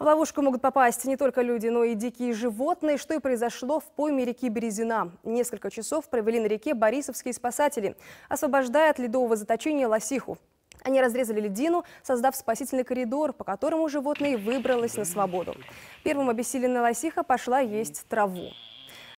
В ловушку могут попасть не только люди, но и дикие животные, что и произошло в пойме реки Березина. Несколько часов провели на реке борисовские спасатели, освобождая от ледового заточения лосиху. Они разрезали ледину, создав спасительный коридор, по которому животное выбралось на свободу. Первым обессиленная лосиха пошла есть траву.